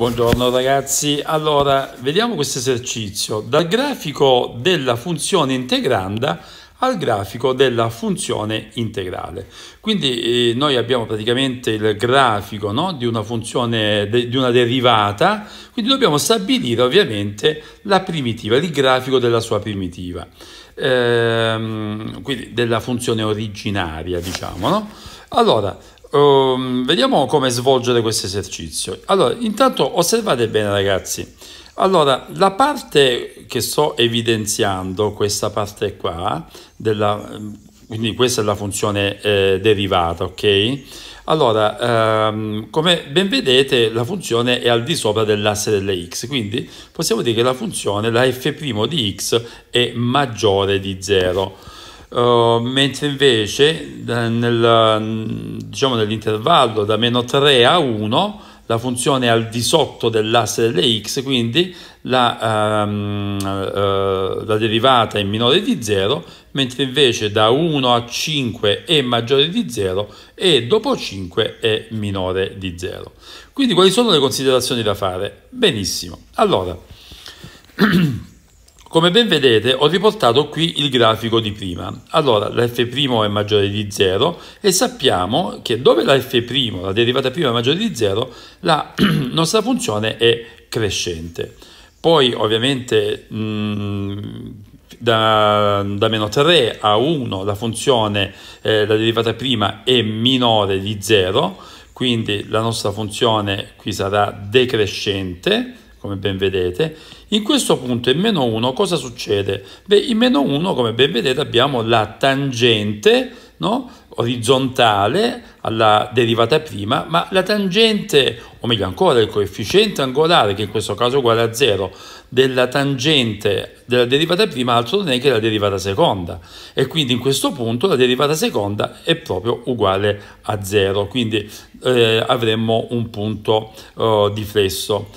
Buongiorno ragazzi, allora vediamo questo esercizio dal grafico della funzione integranda al grafico della funzione integrale. Quindi eh, noi abbiamo praticamente il grafico no, di una funzione, de, di una derivata, quindi dobbiamo stabilire ovviamente la primitiva, il grafico della sua primitiva, ehm, quindi della funzione originaria diciamo. No? Allora, Um, vediamo come svolgere questo esercizio. Allora, intanto osservate bene ragazzi. Allora, la parte che sto evidenziando, questa parte qua, della, quindi questa è la funzione eh, derivata, ok? Allora, ehm, come ben vedete la funzione è al di sopra dell'asse delle x, quindi possiamo dire che la funzione, la f' di x, è maggiore di 0. Eh, mentre invece nel, diciamo nell'intervallo da meno 3 a 1 la funzione è al di sotto dell'asse delle x, quindi la, um, uh, la, derivata è minore di 0, mentre invece da 1 a 5 è maggiore di 0 e dopo 5 è minore di 0. Quindi quali sono le considerazioni da fare? Benissimo. Allora, Come ben vedete ho riportato qui il grafico di prima. Allora la f' è maggiore di 0 e sappiamo che dove la f', la derivata prima è maggiore di 0, la nostra funzione è crescente. Poi ovviamente mh, mm, da, da, meno 3 a 1 la funzione, eh, la derivata prima è minore di 0, quindi la nostra funzione qui sarà decrescente, come ben vedete. In questo punto in meno 1 cosa succede? Beh, in meno 1 come ben vedete abbiamo la tangente no? orizzontale alla derivata prima, ma la tangente, o meglio ancora il coefficiente angolare, che in questo caso è uguale a 0, della tangente della derivata prima altro non è che la derivata seconda e quindi in questo punto la derivata seconda è proprio uguale a 0, quindi eh, avremmo un punto eh, di flesso.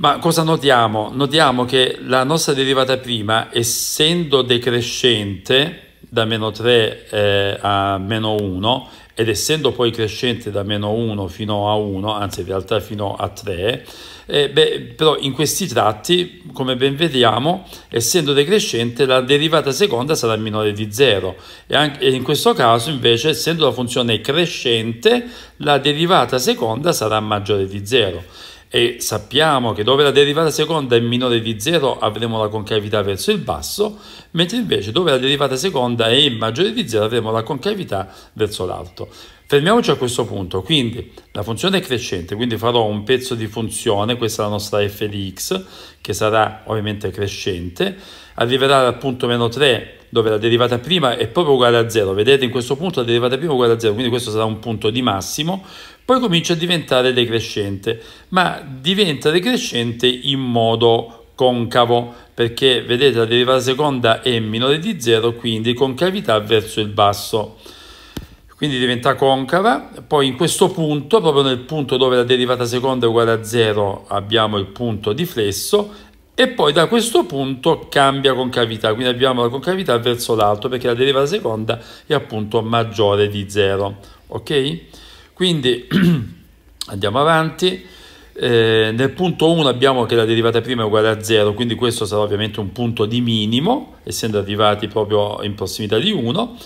Ma cosa notiamo? Notiamo che la nostra derivata prima, essendo decrescente da meno 3 eh, a meno 1 ed essendo poi crescente da meno 1 fino a 1, anzi in realtà fino a 3, eh, beh, però in questi tratti, come ben vediamo, essendo decrescente, la derivata seconda sarà minore di 0 e, anche, e in questo caso invece, essendo la funzione crescente, la derivata seconda sarà maggiore di 0 e sappiamo che dove la derivata seconda è minore di 0 avremo la concavità verso il basso, mentre invece dove la derivata seconda è maggiore di 0 avremo la concavità verso l'alto. Fermiamoci a questo punto, quindi la funzione è crescente, quindi farò un pezzo di funzione, questa è la nostra f di x, che sarà ovviamente crescente, arriverà al punto meno 3 dove la derivata prima è proprio uguale a 0. Vedete in questo punto la derivata prima è uguale a 0, quindi questo sarà un punto di massimo. Poi comincia a diventare decrescente, ma diventa decrescente in modo concavo, perché vedete la derivata seconda è minore di 0, quindi concavità verso il basso. Quindi diventa concava, poi in questo punto, proprio nel punto dove la derivata seconda è uguale a 0, abbiamo il punto di flesso e poi da questo punto cambia concavità, quindi abbiamo la concavità verso l'alto perché la derivata seconda è appunto maggiore di 0, ok? Quindi andiamo avanti, eh, nel punto 1 abbiamo che la derivata prima è uguale a 0, quindi questo sarà ovviamente un punto di minimo, essendo arrivati proprio in prossimità di 1,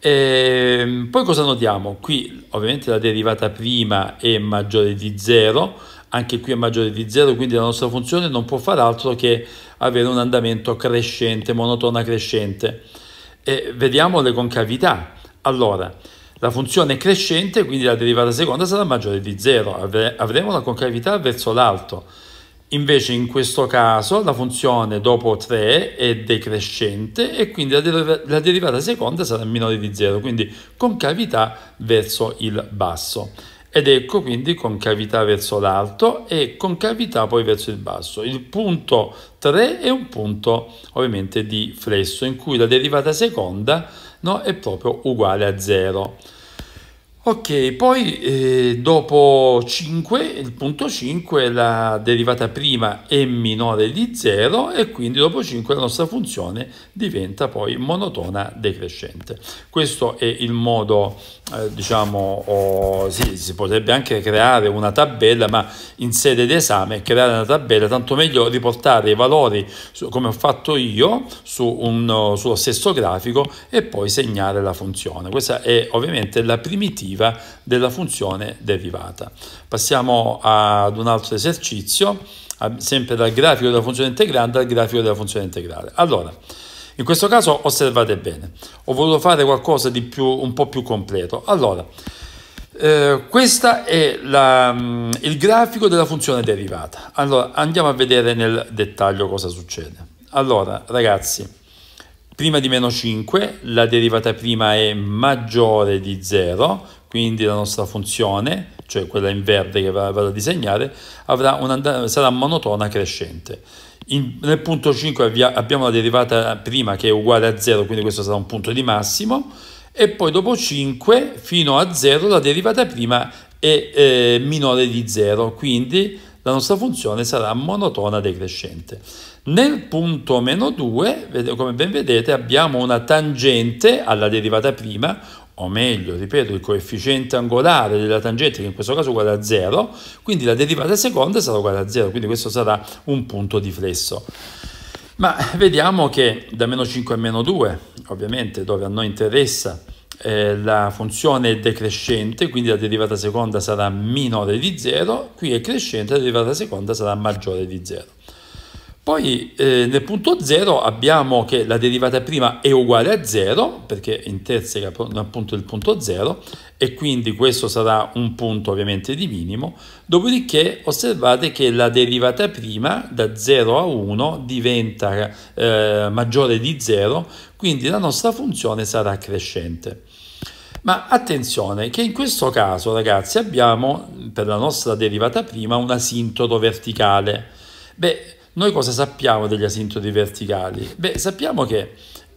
e ehm, poi cosa notiamo? Qui ovviamente la derivata prima è maggiore di 0, anche qui è maggiore di 0, quindi la nostra funzione non può fare altro che avere un andamento crescente, monotona crescente. E vediamo le concavità. Allora, la funzione è crescente, quindi la derivata seconda sarà maggiore di 0, avremo la concavità verso l'alto. Invece in questo caso la funzione dopo 3 è decrescente e quindi la, deriva la derivata seconda sarà minore di 0, quindi concavità verso il basso ed ecco quindi concavità verso l'alto e concavità poi verso il basso. Il punto 3 è un punto ovviamente di flesso in cui la derivata seconda no, è proprio uguale a 0. Ok, poi eh, dopo 5, il punto 5 è la derivata prima è minore di 0 e quindi dopo 5 la nostra funzione diventa poi monotona decrescente. Questo è il modo, eh, diciamo, oh, sì, si potrebbe anche creare una tabella, ma in sede di esame creare una tabella, tanto meglio riportare i valori su, come ho fatto io su un, sullo stesso grafico e poi segnare la funzione. Questa è ovviamente la primitiva derivativa della funzione derivata. Passiamo ad un altro esercizio, sempre dal grafico della funzione integrante al grafico della funzione integrale. Allora, in questo caso osservate bene, ho voluto fare qualcosa di più, un po' più completo. Allora, eh, questo è la, mm, il grafico della funzione derivata. Allora, andiamo a vedere nel dettaglio cosa succede. Allora, ragazzi, prima di meno 5 la derivata prima è maggiore di 0, quindi la nostra funzione, cioè quella in verde che vado a disegnare, una, sarà monotona crescente. In, nel punto 5 avvia, abbiamo la derivata prima che è uguale a 0, quindi questo sarà un punto di massimo, e poi dopo 5 fino a 0 la derivata prima è eh, minore di 0, quindi la nostra funzione sarà monotona decrescente. Nel punto meno 2, come ben vedete, abbiamo una tangente alla derivata prima, o meglio, ripeto, il coefficiente angolare della tangente, che in questo caso è uguale a 0, quindi la derivata seconda sarà uguale a 0, quindi questo sarà un punto di flesso. Ma vediamo che da meno 5 a meno 2, ovviamente dove a noi interessa, eh, la funzione è decrescente, quindi la derivata seconda sarà minore di 0, qui è crescente, la derivata seconda sarà maggiore di 0. Poi eh, nel punto 0 abbiamo che la derivata prima è uguale a 0, perché interseca appunto il punto 0, e quindi questo sarà un punto ovviamente di minimo, dopodiché osservate che la derivata prima da 0 a 1 diventa eh, maggiore di 0, quindi la nostra funzione sarà crescente. Ma attenzione che in questo caso ragazzi abbiamo per la nostra derivata prima un asintodo verticale. Beh, noi cosa sappiamo degli asintoti verticali? Beh, sappiamo che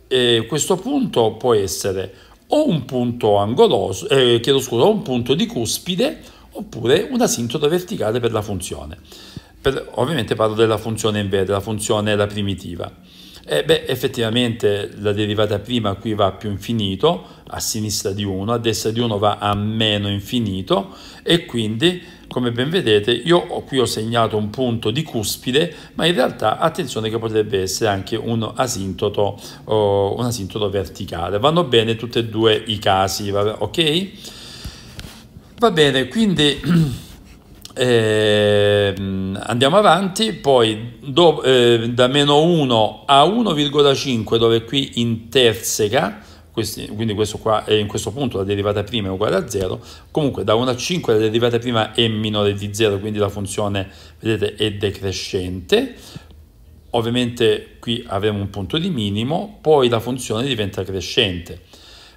eh, questo punto può essere o un punto angoloso, eh, chiedo scusa, un punto di cuspide oppure un asintodo verticale per la funzione. Per, ovviamente parlo della funzione in verde, la funzione è la primitiva. Eh beh, effettivamente la derivata prima qui va a più infinito, a sinistra di 1, a destra di 1 va a meno infinito e quindi come ben vedete io qui ho segnato un punto di cuspide ma in realtà attenzione che potrebbe essere anche un asintoto, oh, un asintoto verticale vanno bene tutti e due i casi ok va bene quindi eh, andiamo avanti, poi do, eh, da meno 1 a 1,5 dove qui interseca questi, quindi questo qua è in questo punto la derivata prima è uguale a 0, comunque da 1 a 5 la derivata prima è minore di 0, quindi la funzione vedete è decrescente, ovviamente qui avremo un punto di minimo, poi la funzione diventa crescente,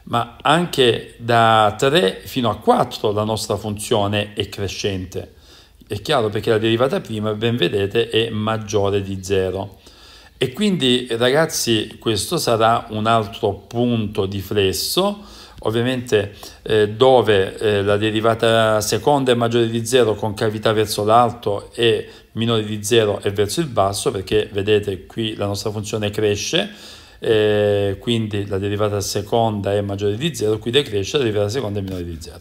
ma anche da 3 fino a 4 la nostra funzione è crescente, è chiaro perché la derivata prima, ben vedete, è maggiore di 0. E quindi ragazzi questo sarà un altro punto di flesso, ovviamente eh, dove eh, la derivata seconda è maggiore di 0 con cavità verso l'alto e minore di 0 è verso il basso perché vedete qui la nostra funzione cresce eh, quindi la derivata seconda è maggiore di 0 qui decresce la derivata seconda è minore di 0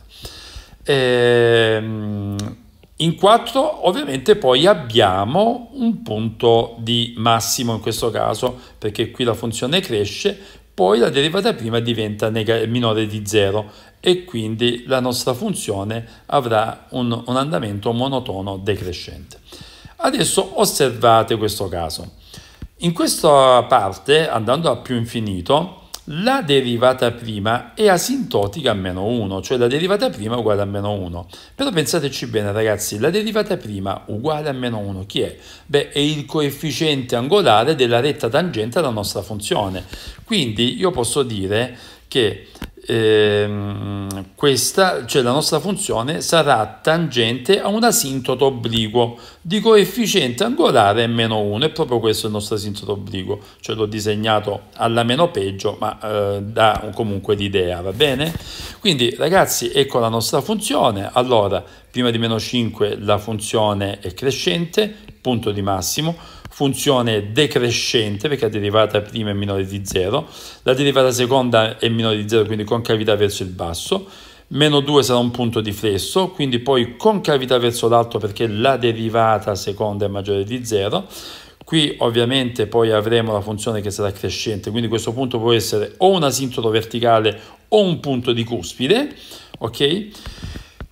in 4 ovviamente poi abbiamo un punto di massimo in questo caso, perché qui la funzione cresce, poi la derivata prima diventa neg- minore di 0 e quindi la nostra funzione avrà un, un andamento monotono decrescente. Adesso osservate questo caso. In questa parte, andando a più infinito, la derivata prima è asintotica a meno 1, cioè la derivata prima è uguale a meno 1. Però pensateci bene ragazzi, la derivata prima uguale a meno 1 chi è? Beh, è il coefficiente angolare della retta tangente alla nostra funzione. Quindi io posso dire che ehm, questa, cioè la nostra funzione, sarà tangente a un asintoto obliquo di coefficiente angolare meno 1, è proprio questo il nostro asintoto obliquo, cioè l'ho disegnato alla meno peggio, ma eh, dà comunque l'idea, va bene? Quindi ragazzi, ecco la nostra funzione, allora prima di meno 5 la funzione è crescente, punto di massimo, funzione decrescente perché la derivata prima è minore di 0, la derivata seconda è minore di 0 quindi concavità verso il basso, meno 2 sarà un punto di flesso, quindi poi concavità verso l'alto perché la derivata seconda è maggiore di 0, qui ovviamente poi avremo la funzione che sarà crescente, quindi questo punto può essere o un asintoto verticale o un punto di cuspide, ok?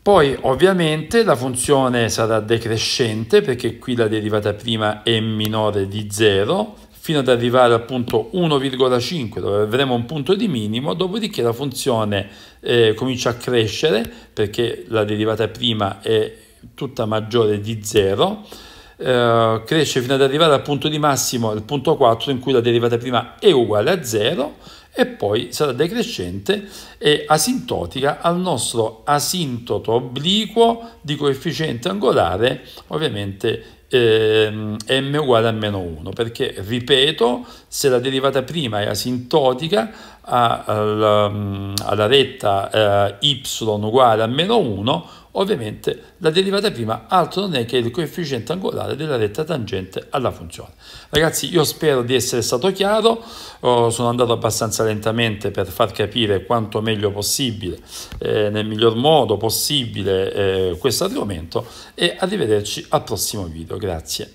Poi ovviamente la funzione sarà decrescente perché qui la derivata prima è minore di 0 fino ad arrivare al punto 1,5 dove avremo un punto di minimo, dopodiché la funzione eh, comincia a crescere perché la derivata prima è tutta maggiore di 0 eh, cresce fino ad arrivare al punto di massimo, al punto 4 in cui la derivata prima è uguale a 0 e poi sarà decrescente e asintotica al nostro asintoto obliquo di coefficiente angolare, ovviamente ehm, m uguale a meno 1 perché ripeto se la derivata prima è asintotica Um, alla retta eh, y uguale a meno 1, ovviamente la derivata prima altro non è che il coefficiente angolare della retta tangente alla funzione. Ragazzi, io spero di essere stato chiaro, oh, sono andato abbastanza lentamente per far capire quanto meglio possibile, eh, nel miglior modo possibile, eh, questo argomento e arrivederci al prossimo video. Grazie.